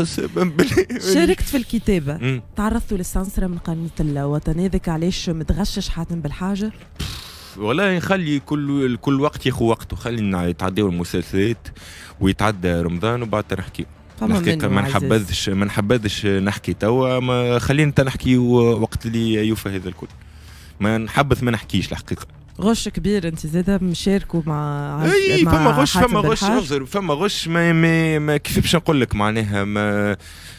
قسما شاركت في الكتابه تعرضت للسانسرة من قناه الوطن هذاك علاش متغشش حاتم بالحاجه ولا نخلي كل كل وقت خو وقته خلينا يتعداو المسلسلات ويتعدى رمضان وبعد نحكي الحقيقة ما نحبذش ما نحبذش نحكي توا ما خلينا نحكي وقت اللي يوفى هذا الكل ما نحبذ ما نحكيش الحقيقه غش كبير انت زاده مشاركوا مع اي فما غش فما غش انظر فما غش ما, ما, ما كيف باش نقول لك معناها ما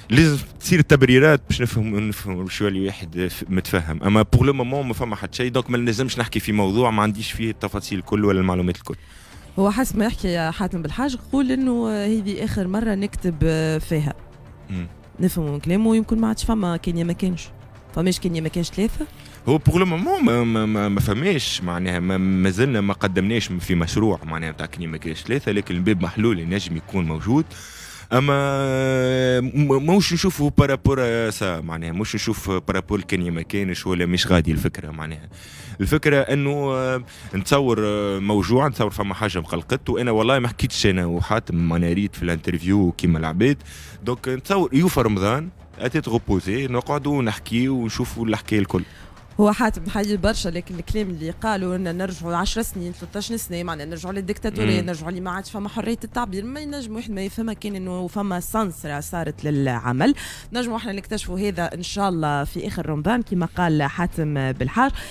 لازم تصير تبريرات باش نفهم نفهم شو اللي واحد متفهم اما بور لو مومون ما فما حتى شيء دونك ما لازمش نحكي في موضوع ما عنديش فيه التفاصيل الكل ولا المعلومات الكل هو حسب ما يحكي حاتم بالحاج يقول انه هذه اخر مره نكتب آه، فيها نفهموا من كلامه ويمكن ما عادش فما كان يا ما كانش فماش كان ما كانش ثلاثه هو بور لو مومون ما, ما, ما, ما فماش معناها ما, ما زلنا ما قدمناش في مشروع معناها تاع كني ما كانش ثلاثه لكن الباب محلول ينجم يكون موجود اما موش نشوفه بارابور سا معناها مش نشوف بارابور كان ما كانش ولا مش غادي الفكره معناها الفكره انه آه، نتصور آه، موجوع نتصور فما حاجه مقلقت وانا والله ما حكيتش انا وحاتم معناها ريت في الانترفيو كيما العباد دونك نتصور يوفى رمضان اتيت نقعدوا نحكي ونشوفوا الحكايه الكل هو حاتم حي برشا لكن الكلام اللي قالوا ان نرجعوا 10 سنين 13 سنه معناها نرجعوا للديكتاتوريه نرجعوا اللي ما عادش فما حريه التعبير ما ينجم واحد ما يفهمها كان انه فما سانسرا صارت للعمل نجموا احنا نكتشفوا هذا ان شاء الله في اخر رمضان كما قال حاتم بالحار